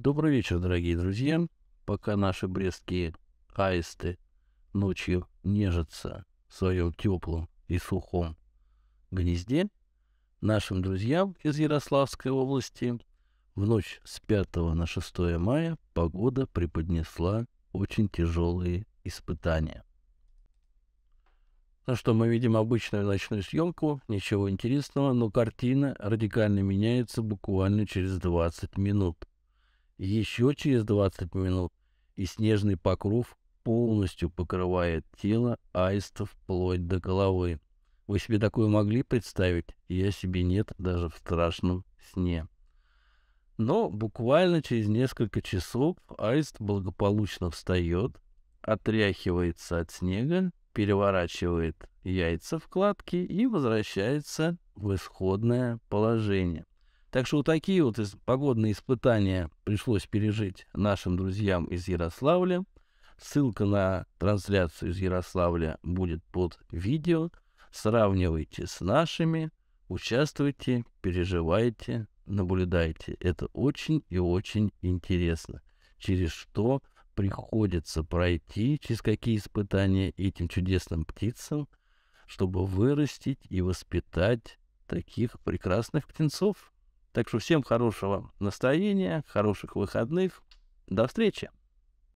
Добрый вечер, дорогие друзья. Пока наши брестские аисты ночью нежатся в своем теплом и сухом гнезде, нашим друзьям из Ярославской области в ночь с 5 на 6 мая погода преподнесла очень тяжелые испытания. Ну что, мы видим обычную ночную съемку, ничего интересного, но картина радикально меняется буквально через 20 минут. Еще через 20 минут и снежный покров полностью покрывает тело аиста вплоть до головы. Вы себе такое могли представить? Я себе нет даже в страшном сне. Но буквально через несколько часов аист благополучно встает, отряхивается от снега, переворачивает яйца вкладки и возвращается в исходное положение. Так что вот такие вот погодные испытания пришлось пережить нашим друзьям из Ярославля. Ссылка на трансляцию из Ярославля будет под видео. Сравнивайте с нашими, участвуйте, переживайте, наблюдайте. Это очень и очень интересно. Через что приходится пройти, через какие испытания этим чудесным птицам, чтобы вырастить и воспитать таких прекрасных птенцов. Так что всем хорошего настроения, хороших выходных. До встречи!